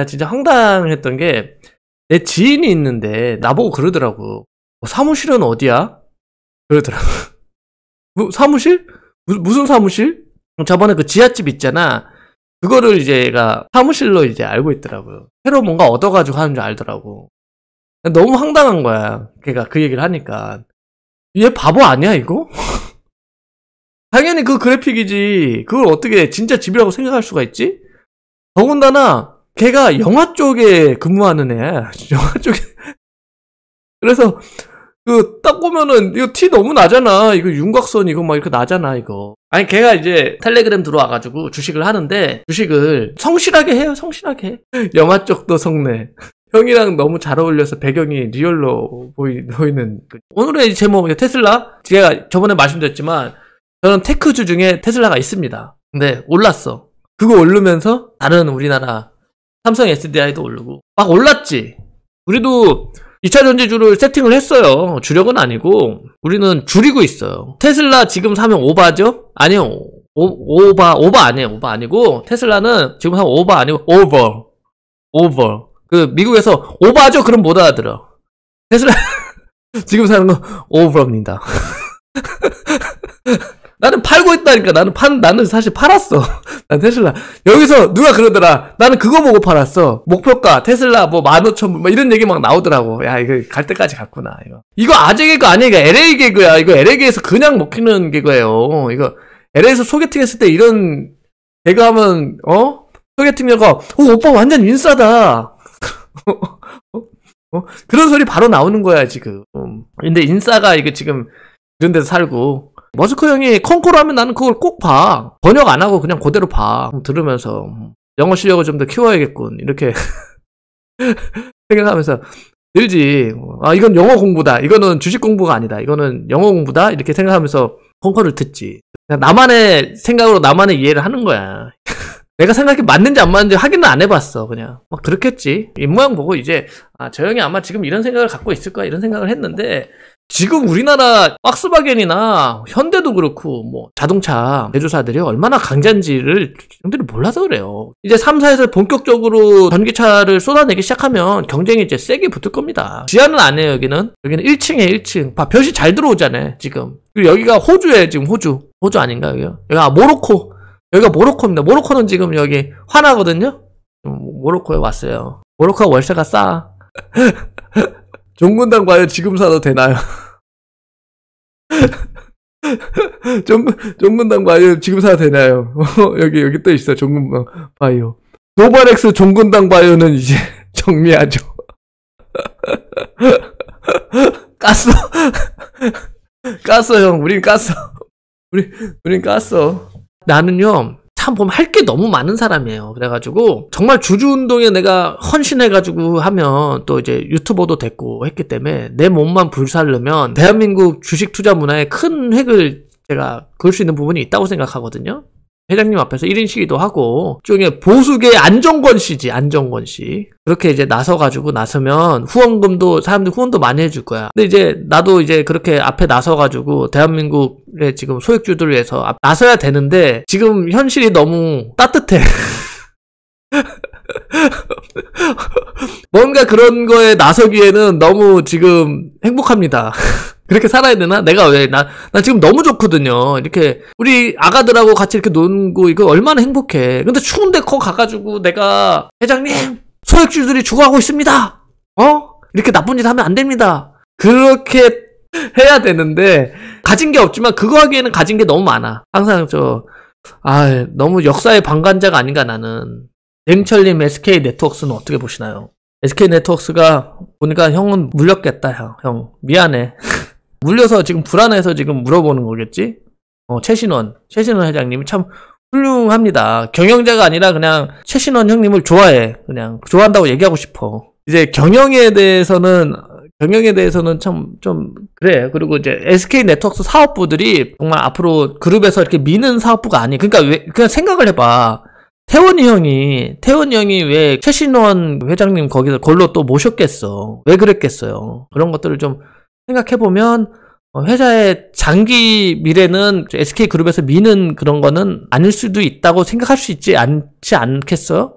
나 진짜 황당했던 게 내 지인이 있는데 나보고 그러더라고. 어, 사무실은 어디야? 그러더라고. 뭐, 사무실? 무, 슨 사무실? 저번에 그 지하집 있잖아. 그거를 이제 얘가 사무실로 이제 알고 있더라고요. 새로 뭔가 얻어가지고 하는 줄 알더라고. 너무 황당한 거야. 걔가 그 얘기를 하니까. 얘 바보 아니야, 이거? 당연히 그 그래픽이지. 그걸 어떻게 진짜 집이라고 생각할 수가 있지? 더군다나 걔가 영화 쪽에 근무하는 애. 영화 쪽에. 그래서 그 딱 보면은 이거 티 너무 나잖아. 이거 윤곽선 이거 막 이렇게 나잖아 이거. 아니 걔가 이제 텔레그램 들어와가지고 주식을 하는데 주식을 성실하게 해요. 성실하게. 영화 쪽도 성내. 형이랑 너무 잘 어울려서 배경이 리얼로 보이, 보이는 오늘의 제목 은 테슬라 제가 저번에 말씀드렸지만 저는 테크주 중에 테슬라가 있습니다 근데 올랐어 그거 오르면서 다른 우리나라 삼성 SDI도 오르고 막 올랐지. 우리도 2차 전지주를 세팅을 했어요. 주력은 아니고 우리는 줄이고 있어요. 테슬라 지금 사면 오바죠? 아니요. 오, 오바 오바 아니에요. 오바 아니고 테슬라는 지금 사면 오바 아니고 오버. 오버. 그 미국에서 오바죠? 그럼 못 알아들어. 테슬라 지금 사는 건 오버입니다. 나는 팔고 있다니까. 나는 판, 나는 사실 팔았어. 난 테슬라. 여기서 누가 그러더라. 나는 그거 보고 팔았어. 목표가, 테슬라 뭐, 만 오천 불, 뭐 막 이런 얘기 막 나오더라고. 야, 이거 갈 때까지 갔구나, 이거. 이거 아재 개그 아니야. LA 개그야. 이거 LA 개그에서 그냥 먹히는 개그예요 이거, LA에서 소개팅 했을 때 이런 개그 하면, 어? 소개팅 여가, 어, 오빠 완전 인싸다. 어? 어? 그런 소리 바로 나오는 거야, 지금. 음. 근데 인싸가 이거 지금, 이런 데서 살고, 머스크 형이 컨코르 하면 나는 그걸 꼭 봐. 번역 안 하고 그냥 그대로 봐. 들으면서 음, 영어 실력을 좀 더 키워야겠군. 이렇게 생각하면서 늘지. 아, 이건 영어 공부다. 이거는 주식 공부가 아니다. 이거는 영어 공부다. 이렇게 생각하면서 컨코르를 듣지. 나만의 생각으로 나만의 이해를 하는 거야. 내가 생각이 맞는지 안 맞는지 확인을 안 해봤어 그냥 막 그렇겠지 입모양 보고 이제 아저 형이 아마 지금 이런 생각을 갖고 있을 거야 이런 생각을 했는데 지금 우리나라 박스바겐이나 현대도 그렇고 뭐 자동차 제조사들이 얼마나 강자인지를 형들이 몰라서 그래요. 이제 3사에서 본격적으로 전기차를 쏟아내기 시작하면 경쟁이 이제 세게 붙을 겁니다. 지하는 안 해요, 여기는. 여기는 1층에 1층. 봐, 별이잘 들어오잖아요, 지금. 그리고 여기가 호주에 지금 호주. 호주 아닌가, 여기 여기가 모로코. 여기가 모로코입니다. 모로코는 지금 여기 화나거든요? 음, 모로코에 왔어요. 모로코가 월세가 싸. 종근당 과연 지금 사도 되나요? 종, 종근당 바이오 지금 사도 되나요? 여기, 여기 또 있어. 종근 당 바이오. 도발엑스 종근당 바이오는 이제 정리하죠. 깠어. 깠어, 형. 우린 깠어. 우리, 우린 깠어. 나는요, 참 보면 할게 너무 많은 사람이에요. 그래가지고 정말 주주 운동에 내가 헌신해가지고 하면 또 이제 유튜버도 됐고 했기 때문에 내 몸만 불살려면 대한민국 주식 투자 문화에 큰 획을 제가 그을 수 있는 부분이 있다고 생각하거든요. 회장님 앞에서 1인 시기도 하고 좀 보수계 안정권 씨지 안정권 씨 그렇게 이제 나서가지고 나서면 후원금도 사람들 후원도 많이 해줄 거야 근데 이제 나도 이제 그렇게 앞에 나서가지고 대한민국의 지금 소액주들을 위해서 나서야 되는데 지금 현실이 너무 따뜻해 뭔가 그런 거에 나서기에는 너무 지금 행복합니다 그렇게 살아야 되나? 내가 왜, 나, 나 지금 너무 좋거든요. 이렇게, 우리 아가들하고 같이 이렇게 놀고, 이거 얼마나 행복해. 근데 추운데 거 가가지고 내가, 회장님, 소액주들이 죽어가고 있습니다! 어? 이렇게 나쁜 짓 하면 안 됩니다. 그렇게 해야 되는데, 가진 게 없지만, 그거 하기에는 가진 게 너무 많아. 항상 저, 아, 너무 역사의 방관자가 아닌가 나는. 냉철님 SK 네트워크스는 어떻게 보시나요? SK 네트워크스가 보니까 형은 물렸겠다, 형. 형 미안해. 물려서 지금 불안해서 지금 물어보는 거겠지? 어, 최신원, 최신원 회장님이 참 훌륭합니다. 경영자가 아니라 그냥 최신원 형님을 좋아해. 그냥 좋아한다고 얘기하고 싶어. 이제 경영에 대해서는 경영에 대해서는 참 좀 그래. 그리고 이제 SK 네트워크 사업부들이 정말 앞으로 그룹에서 이렇게 미는 사업부가 아니. 그러니까 왜 그냥 생각을 해봐. 태원이 형이 태원이 형이 왜 최신원 회장님 거기서 걸로 또 모셨겠어? 왜 그랬겠어요? 그런 것들을 좀 생각해보면 어, 회사의 장기 미래는 SK그룹에서 미는 그런 거는 아닐 수도 있다고 생각할 수 있지 않지 않겠어요?